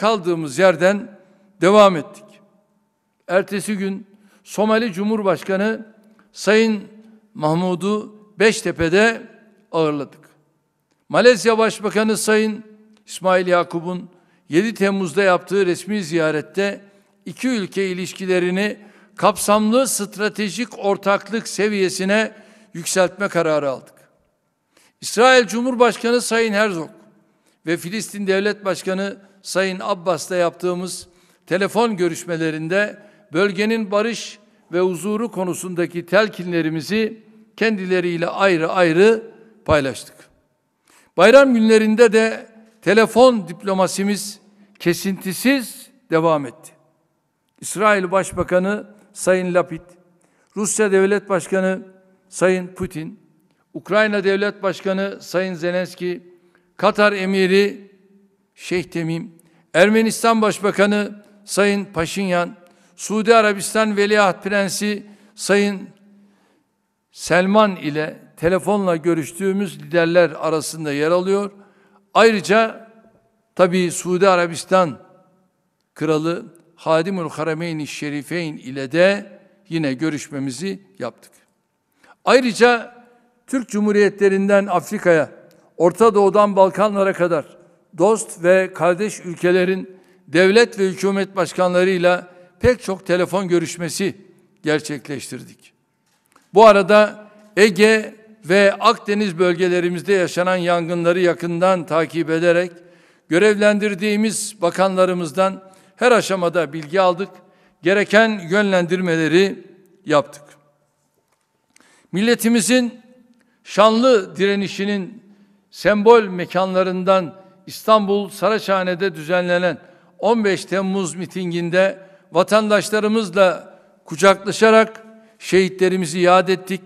kaldığımız yerden devam ettik. Ertesi gün Somali Cumhurbaşkanı Sayın Mahmud'u Beştepe'de ağırladık. Malezya Başbakanı Sayın İsmail Yakup'un 7 Temmuz'da yaptığı resmi ziyarette iki ülke ilişkilerini kapsamlı stratejik ortaklık seviyesine yükseltme kararı aldık. İsrail Cumhurbaşkanı Sayın Herzog ve Filistin Devlet Başkanı Sayın Abbas'la yaptığımız telefon görüşmelerinde bölgenin barış ve huzuru konusundaki telkinlerimizi kendileriyle ayrı ayrı paylaştık. Bayram günlerinde de telefon diplomasimiz kesintisiz devam etti. İsrail Başbakanı Sayın Lapid, Rusya Devlet Başkanı Sayın Putin, Ukrayna Devlet Başkanı Sayın Zelenski, Katar Emiri Şeyh Temim, Ermenistan Başbakanı Sayın Paşinyan, Suudi Arabistan Veliaht Prensi Sayın Selman ile telefonla görüştüğümüz liderler arasında yer alıyor. Ayrıca tabii Suudi Arabistan Kralı Hadimul Harameyn-i Şerifeyn ile de yine görüşmemizi yaptık. Ayrıca Türk Cumhuriyetlerinden Afrika'ya, Orta Doğu'dan Balkanlara kadar dost ve kardeş ülkelerin devlet ve hükümet başkanlarıyla pek çok telefon görüşmesi gerçekleştirdik. Bu arada Ege ve Akdeniz bölgelerimizde yaşanan yangınları yakından takip ederek görevlendirdiğimiz bakanlarımızdan her aşamada bilgi aldık, gereken yönlendirmeleri yaptık. Milletimizin şanlı direnişinin sembol mekanlarından İstanbul Saraçhane'de düzenlenen 15 Temmuz mitinginde vatandaşlarımızla kucaklaşarak şehitlerimizi yad ettik.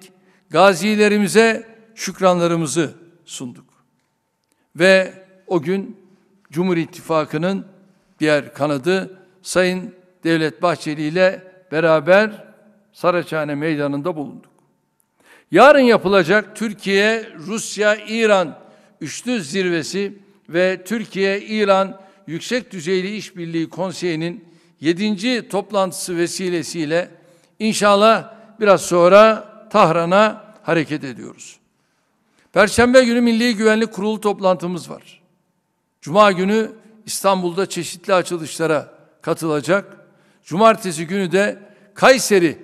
Gazilerimize şükranlarımızı sunduk. Ve o gün Cumhur İttifakı'nın diğer kanadı Sayın Devlet Bahçeli ile beraber Saraçhane Meydanı'nda bulunduk. Yarın yapılacak Türkiye, Rusya, İran üçlü zirvesi ve Türkiye-İran Yüksek Düzeyli İşbirliği Konseyi'nin 7. toplantısı vesilesiyle inşallah biraz sonra Tahran'a hareket ediyoruz. Perşembe günü Milli Güvenlik Kurulu toplantımız var. Cuma günü İstanbul'da çeşitli açılışlara katılacak. Cumartesi günü de Kayseri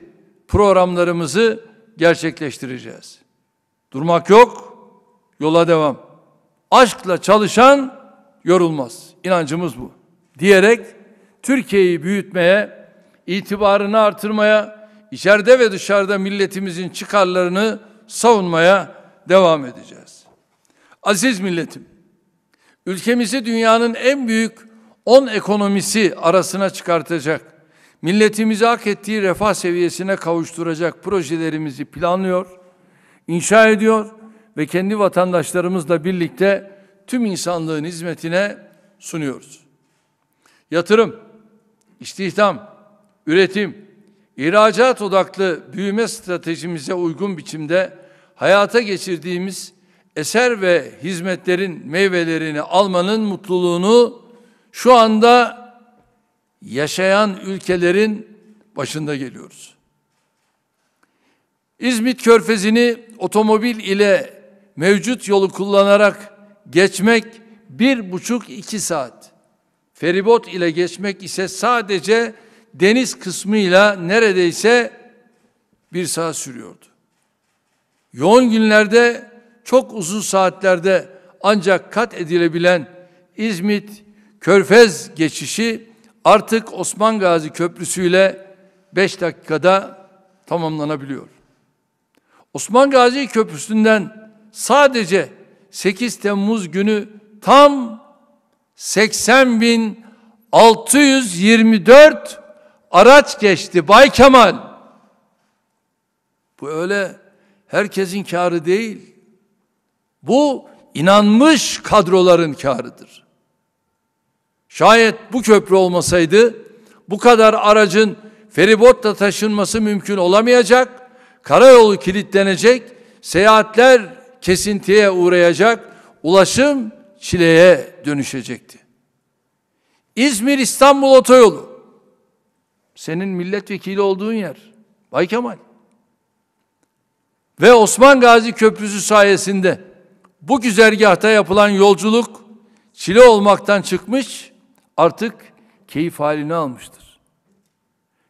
programlarımızı gerçekleştireceğiz. Durmak yok, yola devam aşkla çalışan yorulmaz. İnancımız bu. Diyerek Türkiye'yi büyütmeye, itibarını artırmaya, içeride ve dışarıda milletimizin çıkarlarını savunmaya devam edeceğiz. Aziz milletim, ülkemizi dünyanın en büyük 10 ekonomisi arasına çıkartacak, milletimizi hak ettiği refah seviyesine kavuşturacak projelerimizi planlıyor, inşa ediyor ve kendi vatandaşlarımızla birlikte tüm insanlığın hizmetine sunuyoruz. Yatırım, istihdam, üretim, ihracat odaklı büyüme stratejimize uygun biçimde hayata geçirdiğimiz eser ve hizmetlerin meyvelerini almanın mutluluğunu şu anda yaşayan ülkelerin başında geliyoruz. İzmit Körfezi'ni otomobil ile mevcut yolu kullanarak geçmek bir buçuk iki saat. Feribot ile geçmek ise sadece deniz kısmıyla neredeyse bir saat sürüyordu. Yoğun günlerde çok uzun saatlerde ancak kat edilebilen İzmit Körfez geçişi artık Osman Gazi Köprüsü ile 5 dakikada tamamlanabiliyor. Osman Gazi Köprüsü'nden sadece 8 Temmuz günü tam 80.624 araç geçti Bay Kemal. Bu öyle herkesin karı değil. Bu inanmış kadroların karıdır. Şayet bu köprü olmasaydı bu kadar aracın feribotla taşınması mümkün olamayacak. Karayolu kilitlenecek, seyahatler kesintiye uğrayacak, ulaşım çileye dönüşecekti. İzmir-İstanbul otoyolu. Senin milletvekili olduğun yer. Bay Kemal. Ve Osman Gazi Köprüsü sayesinde bu güzergahta yapılan yolculuk çile olmaktan çıkmış artık keyif halini almıştır.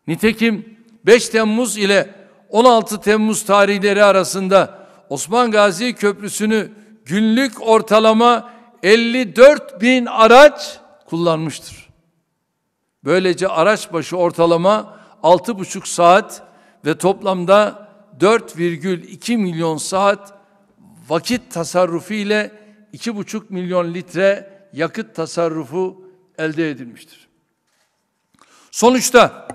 Nitekim 5 Temmuz ile 16 Temmuz tarihleri arasında Osman Gazi Köprüsü'nü günlük ortalama 54 bin araç kullanmıştır. Böylece araç başı ortalama 6,5 saat ve toplamda 4,2 milyon saat vakit tasarrufu ile 2,5 milyon litre yakıt tasarrufu elde edilmiştir. Sonuçta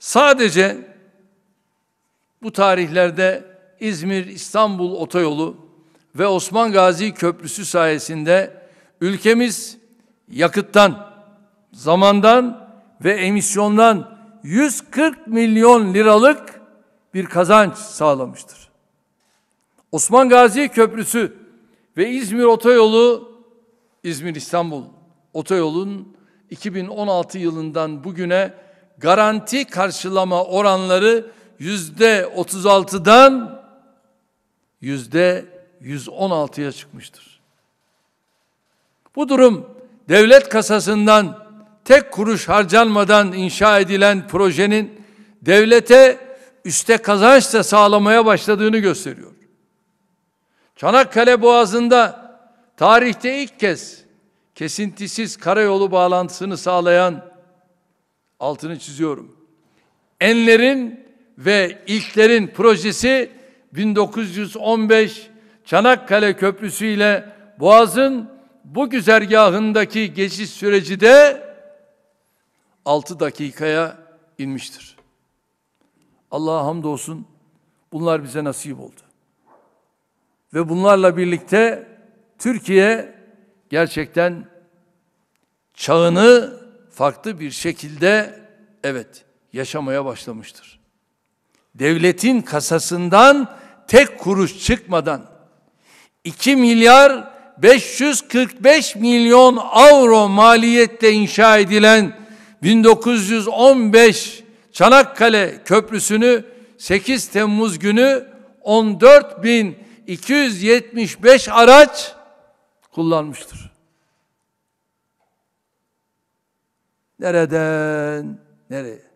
sadece bu tarihlerde İzmir-İstanbul otoyolu ve Osman Gazi Köprüsü sayesinde ülkemiz yakıttan, zamandan ve emisyondan 140 milyon liralık bir kazanç sağlamıştır. Osman Gazi Köprüsü ve İzmir Otoyolu, İzmir-İstanbul Otoyolu'nun 2016 yılından bugüne garanti karşılama oranları yüzde 36'dan yüzde 116'ya çıkmıştır. Bu durum devlet kasasından tek kuruş harcanmadan inşa edilen projenin devlete üste kazanç da sağlamaya başladığını gösteriyor. Çanakkale Boğazı'nda tarihte ilk kez kesintisiz karayolu bağlantısını sağlayan altını çiziyorum. Enlerin ve ilklerin projesi 1915 Çanakkale Köprüsü ile Boğaz'ın bu güzergahındaki geçiş süreci de 6 dakikaya inmiştir. Allah'a hamdolsun bunlar bize nasip oldu. Ve bunlarla birlikte Türkiye gerçekten çağını farklı bir şekilde evet yaşamaya başlamıştır devletin kasasından tek kuruş çıkmadan 2 milyar 545 milyon avro maliyetle inşa edilen 1915 Çanakkale Köprüsü'nü 8 Temmuz günü 14275 araç kullanmıştır. Nereden nereye?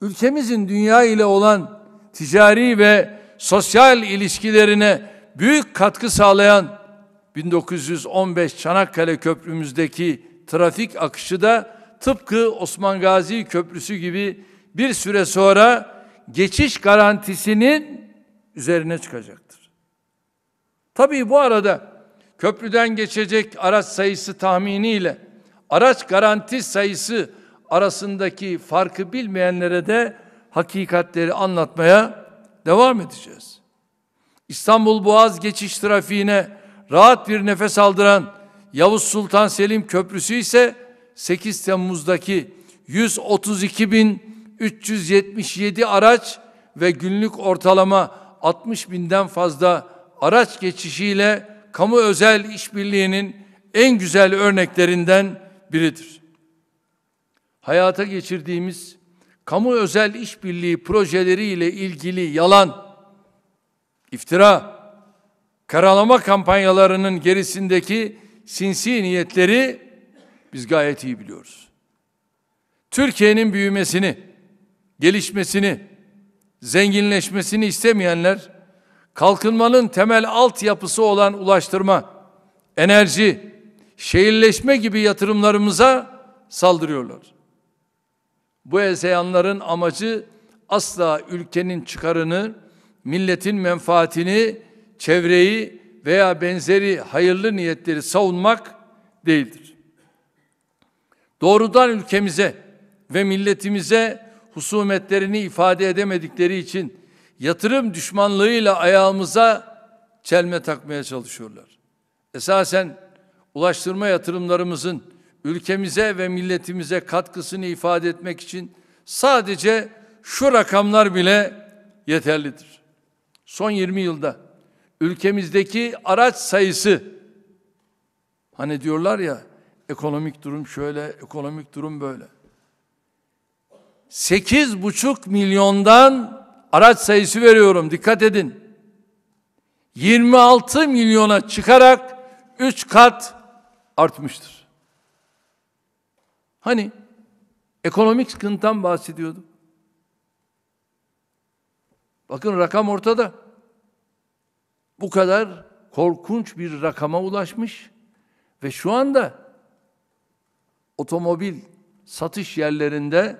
ülkemizin dünya ile olan ticari ve sosyal ilişkilerine büyük katkı sağlayan 1915 Çanakkale Köprümüzdeki trafik akışı da tıpkı Osman Gazi Köprüsü gibi bir süre sonra geçiş garantisinin üzerine çıkacaktır. Tabii bu arada köprüden geçecek araç sayısı tahminiyle araç garanti sayısı arasındaki farkı bilmeyenlere de hakikatleri anlatmaya devam edeceğiz. İstanbul Boğaz geçiş trafiğine rahat bir nefes aldıran Yavuz Sultan Selim Köprüsü ise 8 Temmuz'daki 132.377 araç ve günlük ortalama 60 binden fazla araç geçişiyle kamu özel işbirliğinin en güzel örneklerinden biridir hayata geçirdiğimiz kamu özel işbirliği projeleriyle ilgili yalan, iftira, karalama kampanyalarının gerisindeki sinsi niyetleri biz gayet iyi biliyoruz. Türkiye'nin büyümesini, gelişmesini, zenginleşmesini istemeyenler kalkınmanın temel altyapısı olan ulaştırma, enerji, şehirleşme gibi yatırımlarımıza saldırıyorlar. Bu ezeyanların amacı asla ülkenin çıkarını, milletin menfaatini, çevreyi veya benzeri hayırlı niyetleri savunmak değildir. Doğrudan ülkemize ve milletimize husumetlerini ifade edemedikleri için yatırım düşmanlığıyla ayağımıza çelme takmaya çalışıyorlar. Esasen ulaştırma yatırımlarımızın ülkemize ve milletimize katkısını ifade etmek için sadece şu rakamlar bile yeterlidir. Son 20 yılda ülkemizdeki araç sayısı hani diyorlar ya ekonomik durum şöyle, ekonomik durum böyle. 8,5 milyondan araç sayısı veriyorum dikkat edin. 26 milyona çıkarak 3 kat artmıştır. Hani ekonomik sıkıntıdan bahsediyordum. Bakın rakam ortada. Bu kadar korkunç bir rakama ulaşmış ve şu anda otomobil satış yerlerinde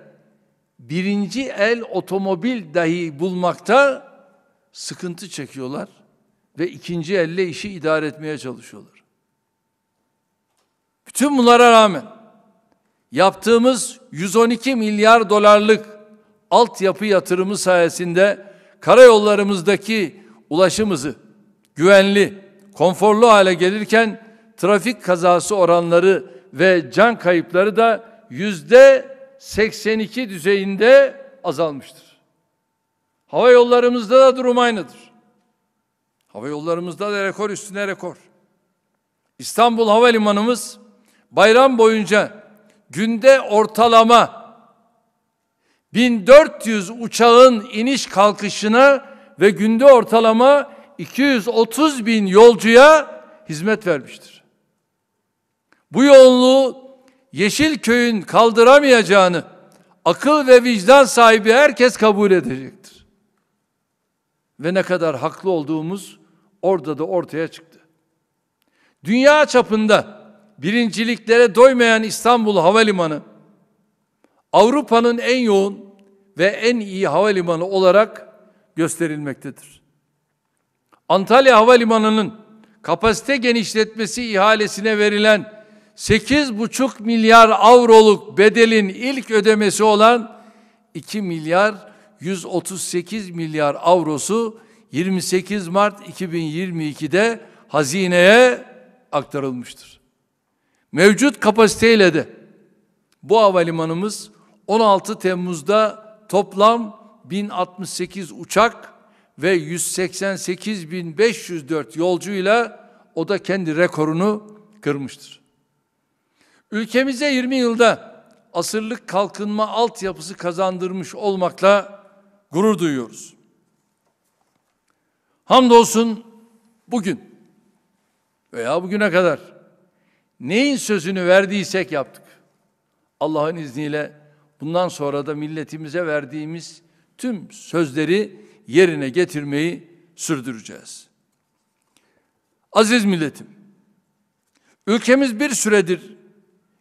birinci el otomobil dahi bulmakta sıkıntı çekiyorlar ve ikinci elle işi idare etmeye çalışıyorlar. Bütün bunlara rağmen yaptığımız 112 milyar dolarlık altyapı yatırımı sayesinde karayollarımızdaki ulaşımızı güvenli, konforlu hale gelirken trafik kazası oranları ve can kayıpları da yüzde 82 düzeyinde azalmıştır. Hava yollarımızda da durum aynıdır. Hava yollarımızda da rekor üstüne rekor. İstanbul Havalimanımız bayram boyunca günde ortalama 1400 uçağın iniş kalkışına ve günde ortalama 230 bin yolcuya hizmet vermiştir. Bu yoğunluğu Yeşilköy'ün kaldıramayacağını akıl ve vicdan sahibi herkes kabul edecektir. Ve ne kadar haklı olduğumuz orada da ortaya çıktı. Dünya çapında birinciliklere doymayan İstanbul Havalimanı Avrupa'nın en yoğun ve en iyi havalimanı olarak gösterilmektedir. Antalya Havalimanı'nın kapasite genişletmesi ihalesine verilen 8,5 milyar avroluk bedelin ilk ödemesi olan 2 milyar 138 milyar avrosu 28 Mart 2022'de hazineye aktarılmıştır. Mevcut kapasiteyle de bu havalimanımız 16 Temmuz'da toplam 1068 uçak ve 188.504 yolcuyla o da kendi rekorunu kırmıştır. Ülkemize 20 yılda asırlık kalkınma altyapısı kazandırmış olmakla gurur duyuyoruz. Hamdolsun bugün veya bugüne kadar Neyin sözünü verdiysek yaptık. Allah'ın izniyle bundan sonra da milletimize verdiğimiz tüm sözleri yerine getirmeyi sürdüreceğiz. Aziz milletim, ülkemiz bir süredir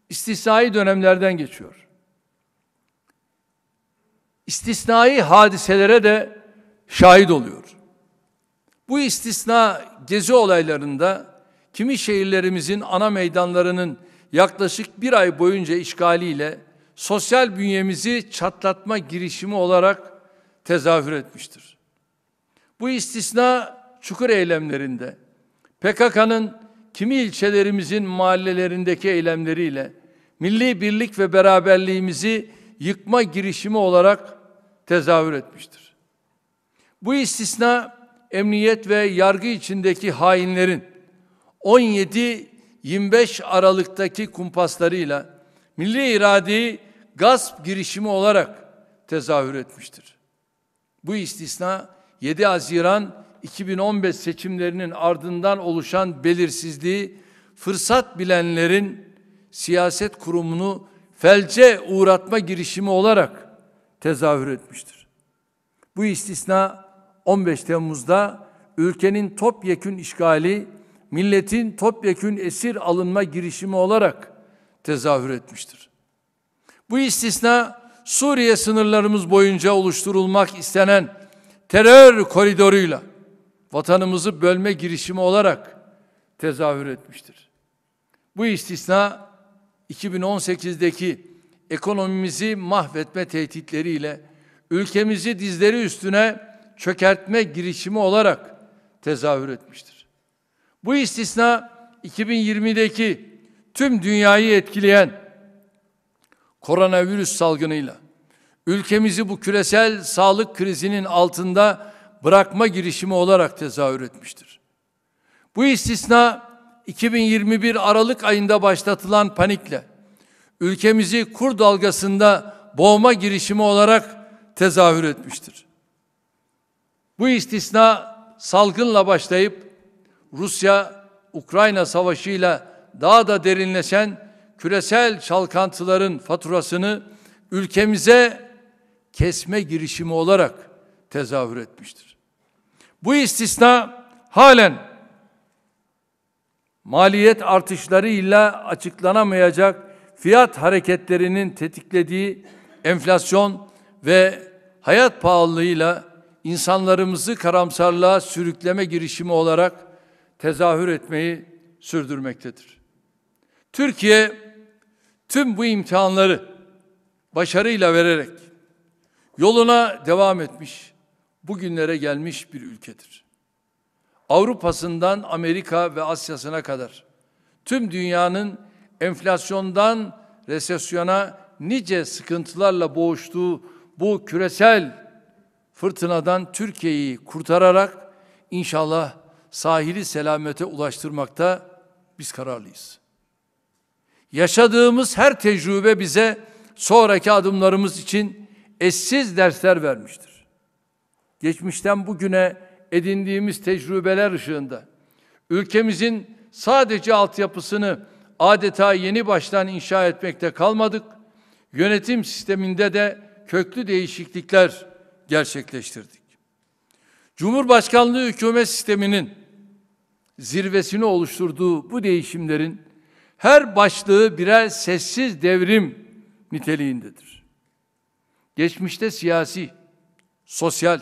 istisnai dönemlerden geçiyor. İstisnai hadiselere de şahit oluyor. Bu istisna gezi olaylarında kimi şehirlerimizin ana meydanlarının yaklaşık bir ay boyunca işgaliyle sosyal bünyemizi çatlatma girişimi olarak tezahür etmiştir. Bu istisna çukur eylemlerinde PKK'nın kimi ilçelerimizin mahallelerindeki eylemleriyle milli birlik ve beraberliğimizi yıkma girişimi olarak tezahür etmiştir. Bu istisna emniyet ve yargı içindeki hainlerin 17-25 Aralık'taki kumpaslarıyla milli iradeyi gasp girişimi olarak tezahür etmiştir. Bu istisna 7 Haziran 2015 seçimlerinin ardından oluşan belirsizliği fırsat bilenlerin siyaset kurumunu felce uğratma girişimi olarak tezahür etmiştir. Bu istisna 15 Temmuz'da ülkenin topyekün işgali milletin topyekün esir alınma girişimi olarak tezahür etmiştir. Bu istisna Suriye sınırlarımız boyunca oluşturulmak istenen terör koridoruyla vatanımızı bölme girişimi olarak tezahür etmiştir. Bu istisna 2018'deki ekonomimizi mahvetme tehditleriyle ülkemizi dizleri üstüne çökertme girişimi olarak tezahür etmiştir. Bu istisna 2020'deki tüm dünyayı etkileyen koronavirüs salgınıyla ülkemizi bu küresel sağlık krizinin altında bırakma girişimi olarak tezahür etmiştir. Bu istisna 2021 Aralık ayında başlatılan panikle ülkemizi kur dalgasında boğma girişimi olarak tezahür etmiştir. Bu istisna salgınla başlayıp Rusya-Ukrayna savaşıyla daha da derinleşen küresel çalkantıların faturasını ülkemize kesme girişimi olarak tezahür etmiştir. Bu istisna halen maliyet artışları artışlarıyla açıklanamayacak fiyat hareketlerinin tetiklediği enflasyon ve hayat pahalılığıyla insanlarımızı karamsarlığa sürükleme girişimi olarak tezahür etmeyi sürdürmektedir. Türkiye tüm bu imtihanları başarıyla vererek yoluna devam etmiş, bugünlere gelmiş bir ülkedir. Avrupa'sından Amerika ve Asya'sına kadar tüm dünyanın enflasyondan resesyona nice sıkıntılarla boğuştuğu bu küresel fırtınadan Türkiye'yi kurtararak inşallah sahili selamete ulaştırmakta biz kararlıyız. Yaşadığımız her tecrübe bize sonraki adımlarımız için eşsiz dersler vermiştir. Geçmişten bugüne edindiğimiz tecrübeler ışığında ülkemizin sadece altyapısını adeta yeni baştan inşa etmekte kalmadık, yönetim sisteminde de köklü değişiklikler gerçekleştirdik. Cumhurbaşkanlığı hükümet sisteminin zirvesini oluşturduğu bu değişimlerin her başlığı birer sessiz devrim niteliğindedir. Geçmişte siyasi, sosyal,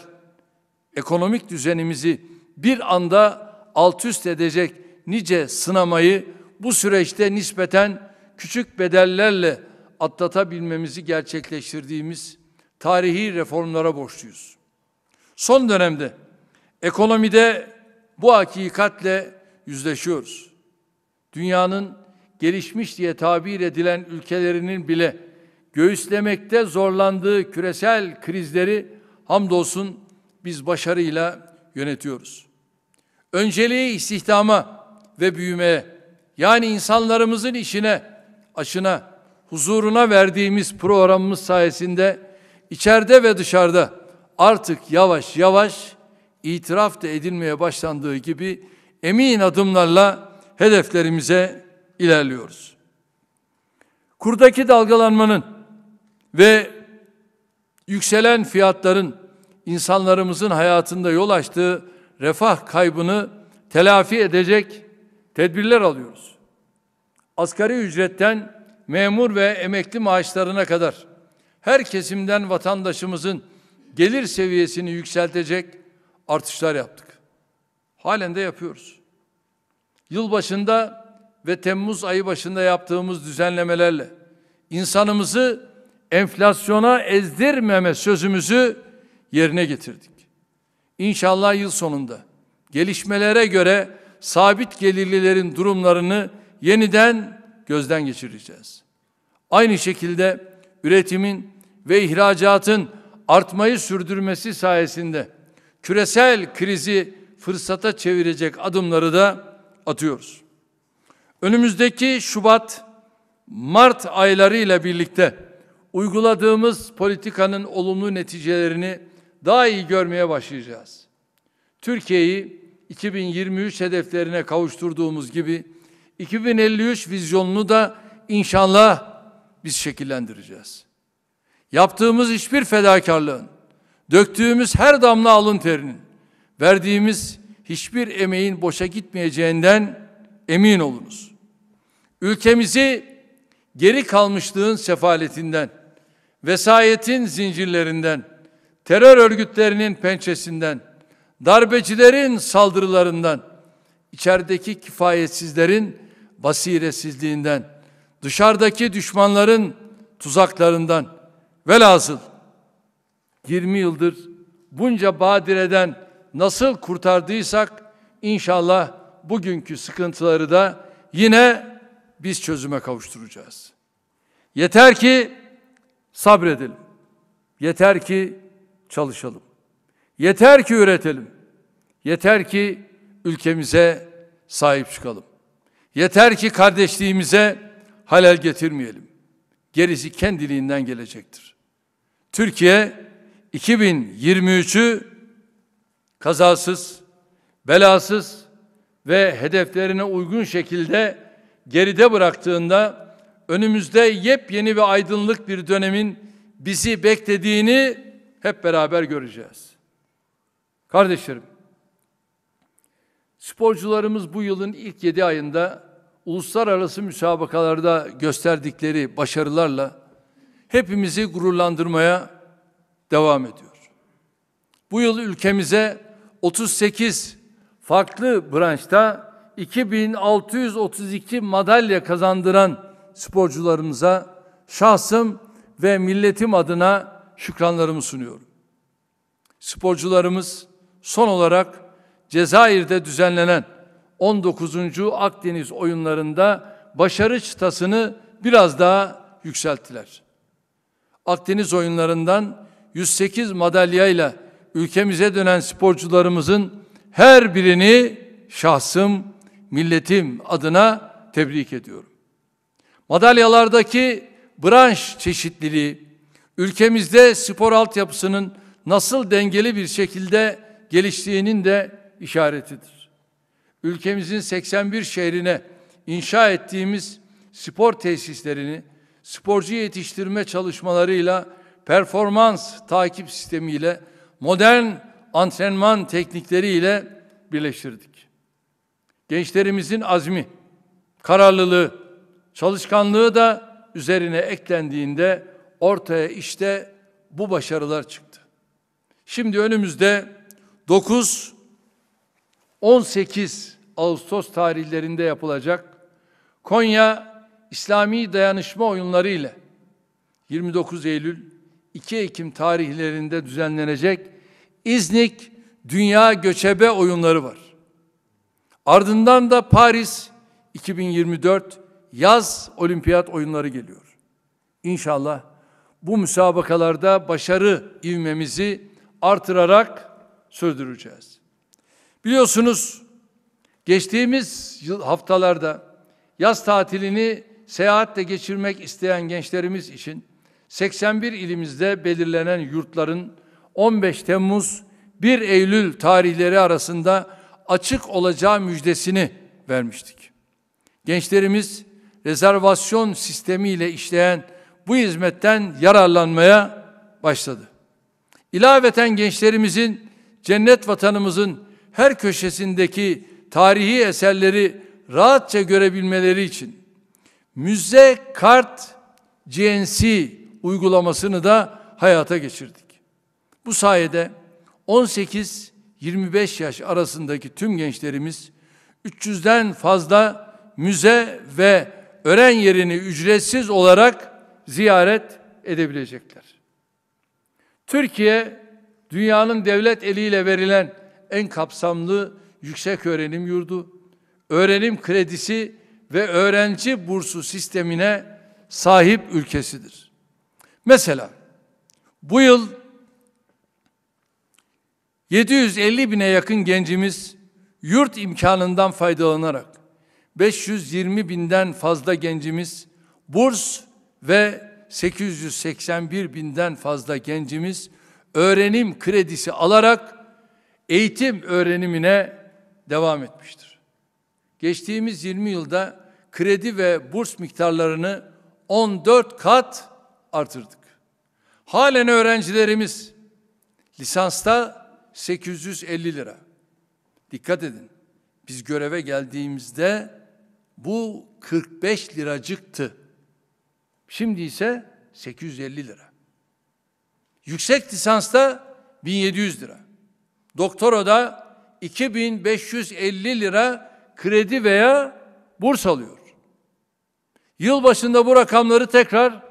ekonomik düzenimizi bir anda alt üst edecek nice sınamayı bu süreçte nispeten küçük bedellerle atlatabilmemizi gerçekleştirdiğimiz tarihi reformlara borçluyuz. Son dönemde ekonomide bu hakikatle yüzleşiyoruz. Dünyanın gelişmiş diye tabir edilen ülkelerinin bile göğüslemekte zorlandığı küresel krizleri hamdolsun biz başarıyla yönetiyoruz. Önceliği istihdama ve büyümeye yani insanlarımızın işine, aşına, huzuruna verdiğimiz programımız sayesinde içeride ve dışarıda artık yavaş yavaş itiraf da edilmeye başlandığı gibi emin adımlarla hedeflerimize ilerliyoruz. Kurdaki dalgalanmanın ve yükselen fiyatların insanlarımızın hayatında yol açtığı refah kaybını telafi edecek tedbirler alıyoruz. Asgari ücretten memur ve emekli maaşlarına kadar her kesimden vatandaşımızın gelir seviyesini yükseltecek artışlar yaptık. Halen de yapıyoruz. Yıl başında ve Temmuz ayı başında yaptığımız düzenlemelerle insanımızı enflasyona ezdirmeme sözümüzü yerine getirdik. İnşallah yıl sonunda gelişmelere göre sabit gelirlilerin durumlarını yeniden gözden geçireceğiz. Aynı şekilde üretimin ve ihracatın artmayı sürdürmesi sayesinde küresel krizi fırsata çevirecek adımları da atıyoruz. Önümüzdeki Şubat, Mart ayları ile birlikte uyguladığımız politikanın olumlu neticelerini daha iyi görmeye başlayacağız. Türkiye'yi 2023 hedeflerine kavuşturduğumuz gibi 2053 vizyonunu da inşallah biz şekillendireceğiz. Yaptığımız hiçbir fedakarlığın döktüğümüz her damla alın terinin, verdiğimiz hiçbir emeğin boşa gitmeyeceğinden emin olunuz. Ülkemizi geri kalmışlığın sefaletinden, vesayetin zincirlerinden, terör örgütlerinin pençesinden, darbecilerin saldırılarından, içerideki kifayetsizlerin basiresizliğinden, dışarıdaki düşmanların tuzaklarından velhasıl 20 yıldır bunca badireden nasıl kurtardıysak inşallah bugünkü sıkıntıları da yine biz çözüme kavuşturacağız. Yeter ki sabredelim. Yeter ki çalışalım. Yeter ki üretelim. Yeter ki ülkemize sahip çıkalım. Yeter ki kardeşliğimize halel getirmeyelim. Gerisi kendiliğinden gelecektir. Türkiye 2023'ü kazasız, belasız ve hedeflerine uygun şekilde geride bıraktığında önümüzde yepyeni ve aydınlık bir dönemin bizi beklediğini hep beraber göreceğiz. Kardeşlerim, sporcularımız bu yılın ilk yedi ayında uluslararası müsabakalarda gösterdikleri başarılarla hepimizi gururlandırmaya devam ediyor. Bu yıl ülkemize 38 farklı branşta 2632 madalya kazandıran sporcularımıza şahsım ve milletim adına şükranlarımı sunuyorum. Sporcularımız son olarak Cezayir'de düzenlenen 19. Akdeniz oyunlarında başarı çıtasını biraz daha yükselttiler. Akdeniz oyunlarından 108 madalyayla ülkemize dönen sporcularımızın her birini şahsım, milletim adına tebrik ediyorum. Madalyalardaki branş çeşitliliği, ülkemizde spor altyapısının nasıl dengeli bir şekilde geliştiğinin de işaretidir. Ülkemizin 81 şehrine inşa ettiğimiz spor tesislerini sporcu yetiştirme çalışmalarıyla performans takip sistemiyle modern antrenman teknikleriyle birleştirdik. Gençlerimizin azmi, kararlılığı, çalışkanlığı da üzerine eklendiğinde ortaya işte bu başarılar çıktı. Şimdi önümüzde 9 18 Ağustos tarihlerinde yapılacak Konya İslami Dayanışma Oyunları ile 29 Eylül 2 Ekim tarihlerinde düzenlenecek İznik Dünya Göçebe Oyunları var. Ardından da Paris 2024 Yaz Olimpiyat Oyunları geliyor. İnşallah bu müsabakalarda başarı ivmemizi artırarak sürdüreceğiz. Biliyorsunuz geçtiğimiz yıl haftalarda yaz tatilini seyahatle geçirmek isteyen gençlerimiz için 81 ilimizde belirlenen yurtların 15 Temmuz 1 Eylül tarihleri arasında açık olacağı müjdesini vermiştik. Gençlerimiz rezervasyon sistemiyle işleyen bu hizmetten yararlanmaya başladı. İlaveten gençlerimizin cennet vatanımızın her köşesindeki tarihi eserleri rahatça görebilmeleri için müze kart GNC uygulamasını da hayata geçirdik. Bu sayede 18-25 yaş arasındaki tüm gençlerimiz 300'den fazla müze ve öğren yerini ücretsiz olarak ziyaret edebilecekler. Türkiye dünyanın devlet eliyle verilen en kapsamlı yüksek öğrenim yurdu, öğrenim kredisi ve öğrenci bursu sistemine sahip ülkesidir. Mesela bu yıl 750 bine yakın gencimiz yurt imkanından faydalanarak 520 binden fazla gencimiz burs ve 881 binden fazla gencimiz öğrenim kredisi alarak eğitim öğrenimine devam etmiştir. Geçtiğimiz 20 yılda kredi ve burs miktarlarını 14 kat artırdık. Halen öğrencilerimiz lisansta 850 lira. Dikkat edin. Biz göreve geldiğimizde bu 45 liracıktı. Şimdi ise 850 lira. Yüksek lisansta 1700 lira. Doktora da 2550 lira kredi veya burs alıyor. Yıl başında bu rakamları tekrar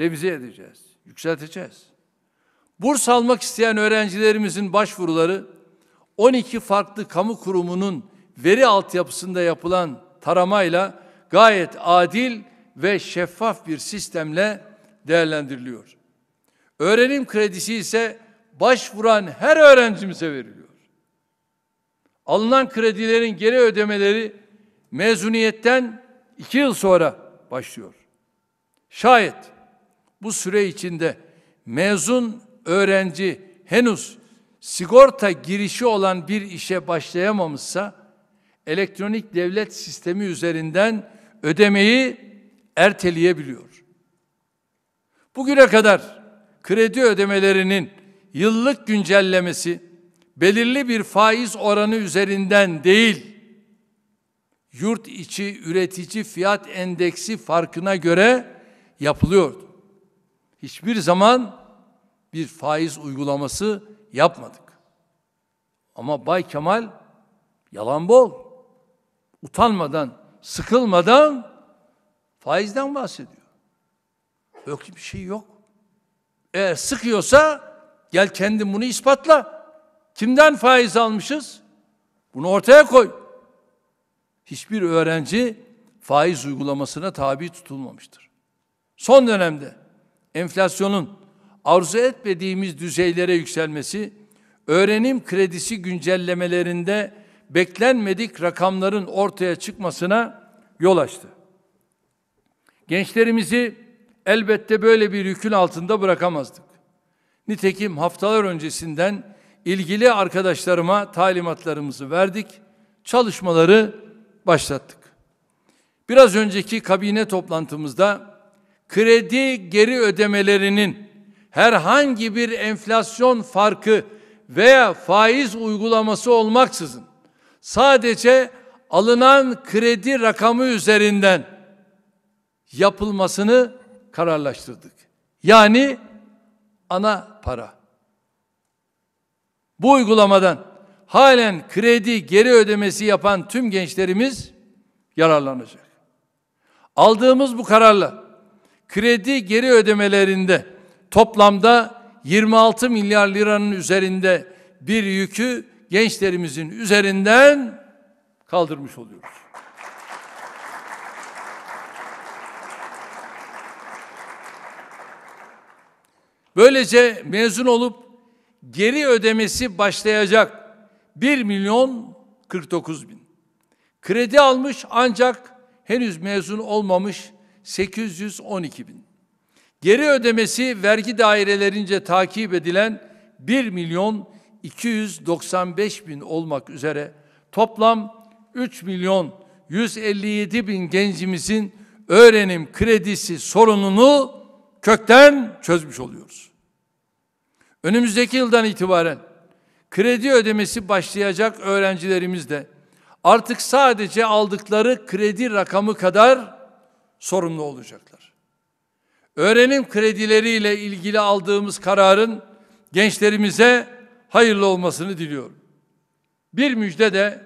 revize edeceğiz, yükselteceğiz. Burs almak isteyen öğrencilerimizin başvuruları 12 farklı kamu kurumunun veri altyapısında yapılan taramayla gayet adil ve şeffaf bir sistemle değerlendiriliyor. Öğrenim kredisi ise başvuran her öğrencimize veriliyor. Alınan kredilerin geri ödemeleri mezuniyetten iki yıl sonra başlıyor. Şayet bu süre içinde mezun öğrenci henüz sigorta girişi olan bir işe başlayamamışsa elektronik devlet sistemi üzerinden ödemeyi erteleyebiliyor. Bugüne kadar kredi ödemelerinin yıllık güncellemesi belirli bir faiz oranı üzerinden değil, yurt içi üretici fiyat endeksi farkına göre yapılıyordu hiçbir zaman bir faiz uygulaması yapmadık. Ama Bay Kemal yalan bol. Utanmadan, sıkılmadan faizden bahsediyor. Öyle bir şey yok. Eğer sıkıyorsa gel kendin bunu ispatla. Kimden faiz almışız? Bunu ortaya koy. Hiçbir öğrenci faiz uygulamasına tabi tutulmamıştır. Son dönemde enflasyonun arzu etmediğimiz düzeylere yükselmesi, öğrenim kredisi güncellemelerinde beklenmedik rakamların ortaya çıkmasına yol açtı. Gençlerimizi elbette böyle bir yükün altında bırakamazdık. Nitekim haftalar öncesinden ilgili arkadaşlarıma talimatlarımızı verdik, çalışmaları başlattık. Biraz önceki kabine toplantımızda kredi geri ödemelerinin herhangi bir enflasyon farkı veya faiz uygulaması olmaksızın sadece alınan kredi rakamı üzerinden yapılmasını kararlaştırdık. Yani ana para. Bu uygulamadan halen kredi geri ödemesi yapan tüm gençlerimiz yararlanacak. Aldığımız bu kararla kredi geri ödemelerinde toplamda 26 milyar liranın üzerinde bir yükü gençlerimizin üzerinden kaldırmış oluyoruz. Böylece mezun olup geri ödemesi başlayacak 1 milyon 49 bin. Kredi almış ancak henüz mezun olmamış 812 bin. Geri ödemesi vergi dairelerince takip edilen 1 milyon 295 bin olmak üzere toplam 3 milyon 157 bin gencimizin öğrenim kredisi sorununu kökten çözmüş oluyoruz. Önümüzdeki yıldan itibaren kredi ödemesi başlayacak öğrencilerimiz de artık sadece aldıkları kredi rakamı kadar sorumlu olacaklar. Öğrenim kredileriyle ilgili aldığımız kararın gençlerimize hayırlı olmasını diliyorum. Bir müjde de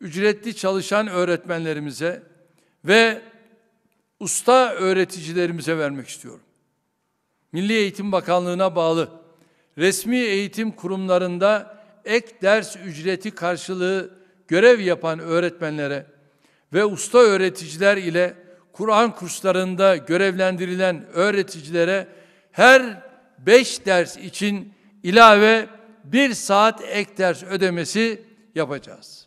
ücretli çalışan öğretmenlerimize ve usta öğreticilerimize vermek istiyorum. Milli Eğitim Bakanlığı'na bağlı resmi eğitim kurumlarında ek ders ücreti karşılığı görev yapan öğretmenlere ve usta öğreticiler ile Kur'an kurslarında görevlendirilen öğreticilere her beş ders için ilave bir saat ek ders ödemesi yapacağız.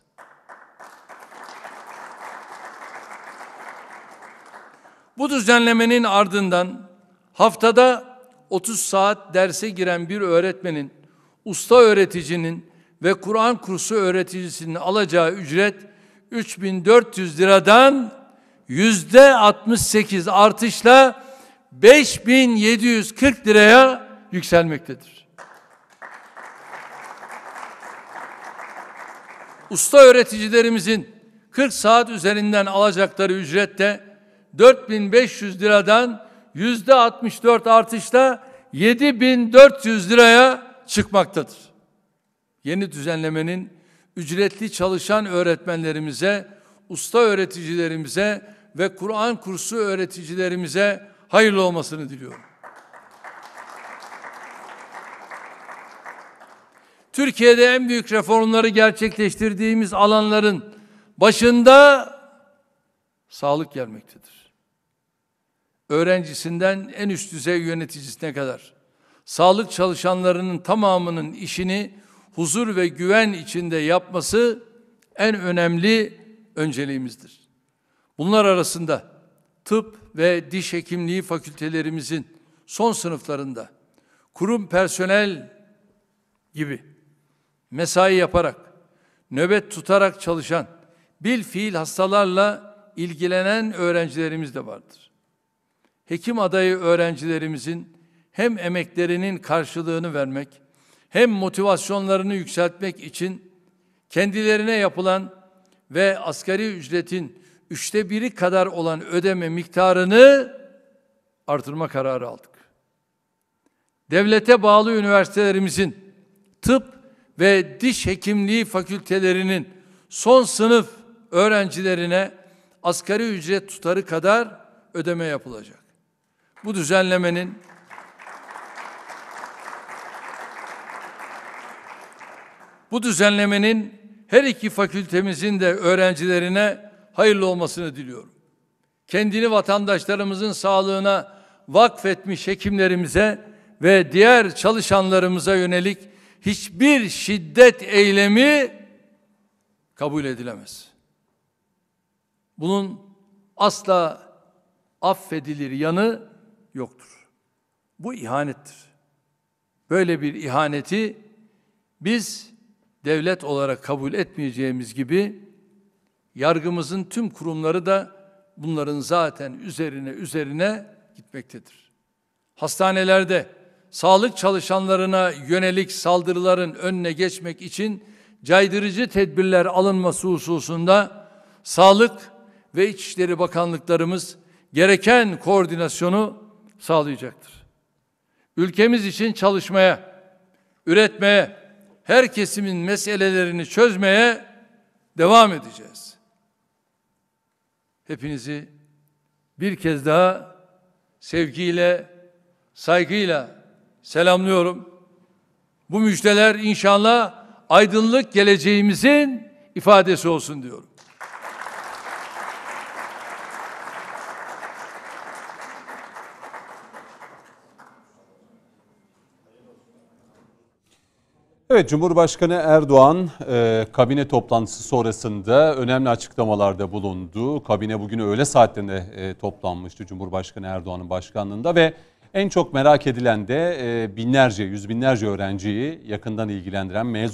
Bu düzenlemenin ardından haftada 30 saat derse giren bir öğretmenin, usta öğreticinin ve Kur'an kursu öğreticisinin alacağı ücret 3400 liradan yüzde 68 artışla 5740 liraya yükselmektedir. Usta öğreticilerimizin 40 saat üzerinden alacakları ücret de 4500 liradan yüzde 64 artışla 7400 liraya çıkmaktadır. Yeni düzenlemenin ücretli çalışan öğretmenlerimize, usta öğreticilerimize ve Kur'an kursu öğreticilerimize hayırlı olmasını diliyorum. Türkiye'de en büyük reformları gerçekleştirdiğimiz alanların başında sağlık gelmektedir. Öğrencisinden en üst düzey yöneticisine kadar sağlık çalışanlarının tamamının işini huzur ve güven içinde yapması en önemli önceliğimizdir. Bunlar arasında tıp ve diş hekimliği fakültelerimizin son sınıflarında kurum personel gibi mesai yaparak, nöbet tutarak çalışan, bil fiil hastalarla ilgilenen öğrencilerimiz de vardır. Hekim adayı öğrencilerimizin hem emeklerinin karşılığını vermek, hem motivasyonlarını yükseltmek için kendilerine yapılan ve asgari ücretin üçte biri kadar olan ödeme miktarını artırma kararı aldık. Devlete bağlı üniversitelerimizin tıp ve diş hekimliği fakültelerinin son sınıf öğrencilerine asgari ücret tutarı kadar ödeme yapılacak. Bu düzenlemenin bu düzenlemenin her iki fakültemizin de öğrencilerine hayırlı olmasını diliyorum. Kendini vatandaşlarımızın sağlığına vakfetmiş hekimlerimize ve diğer çalışanlarımıza yönelik hiçbir şiddet eylemi kabul edilemez. Bunun asla affedilir yanı yoktur. Bu ihanettir. Böyle bir ihaneti biz devlet olarak kabul etmeyeceğimiz gibi Yargımızın tüm kurumları da bunların zaten üzerine üzerine gitmektedir. Hastanelerde sağlık çalışanlarına yönelik saldırıların önüne geçmek için caydırıcı tedbirler alınması hususunda Sağlık ve İçişleri Bakanlıklarımız gereken koordinasyonu sağlayacaktır. Ülkemiz için çalışmaya, üretmeye, her kesimin meselelerini çözmeye devam edeceğiz. Hepinizi bir kez daha sevgiyle, saygıyla selamlıyorum. Bu müjdeler inşallah aydınlık geleceğimizin ifadesi olsun diyorum. Evet Cumhurbaşkanı Erdoğan e, kabine toplantısı sonrasında önemli açıklamalarda bulundu. Kabine bugün öğle saatlerinde e, toplanmıştı Cumhurbaşkanı Erdoğan'ın başkanlığında ve en çok merak edilen de e, binlerce, yüz binlerce öğrenciyi yakından ilgilendiren mezun